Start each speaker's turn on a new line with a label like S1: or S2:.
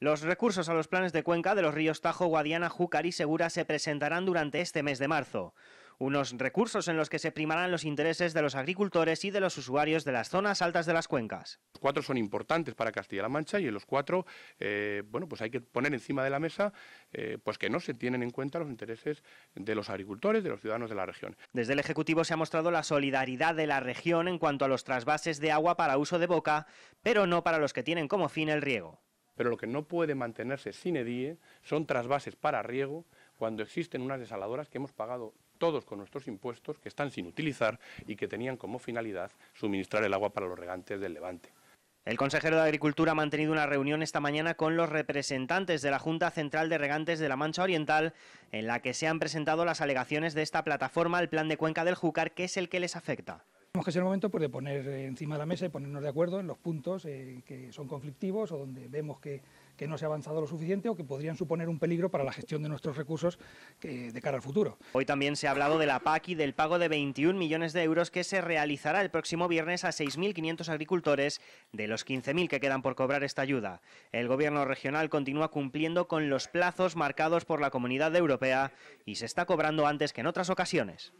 S1: Los recursos a los planes de cuenca de los ríos Tajo, Guadiana, Júcar y Segura se presentarán durante este mes de marzo. Unos recursos en los que se primarán los intereses de los agricultores y de los usuarios de las zonas altas de las cuencas. Los
S2: cuatro son importantes para Castilla-La Mancha y en los cuatro, eh, bueno, pues hay que poner encima de la mesa, eh, pues que no se tienen en cuenta los intereses
S1: de los agricultores, de los ciudadanos de la región. Desde el Ejecutivo se ha mostrado la solidaridad de la región en cuanto a los trasvases de agua para uso de boca, pero no para los que tienen como fin el riego pero lo que no puede mantenerse sin EDIE son trasvases para riego cuando existen unas
S2: desaladoras que hemos pagado todos con nuestros impuestos, que están sin utilizar y que tenían como finalidad
S1: suministrar el agua para los regantes del Levante. El consejero de Agricultura ha mantenido una reunión esta mañana con los representantes de la Junta Central de Regantes de la Mancha Oriental, en la que se han presentado las alegaciones de esta plataforma al plan de cuenca del Júcar, que es el que les afecta
S3: que es el momento pues, de poner encima de la mesa y ponernos de acuerdo en los puntos eh, que son conflictivos o donde vemos que, no se ha avanzado lo suficiente o que podrían suponer un peligro para la gestión de nuestros recursos de cara al
S1: futuro. Hoy también se ha hablado de la PAC y del pago de 21 millones de euros que se realizará el próximo viernes a 6.500 agricultores de los 15.000 que quedan por cobrar esta ayuda. El Gobierno regional continúa cumpliendo con los plazos marcados por la Comunidad Europea y se está cobrando antes que en otras ocasiones.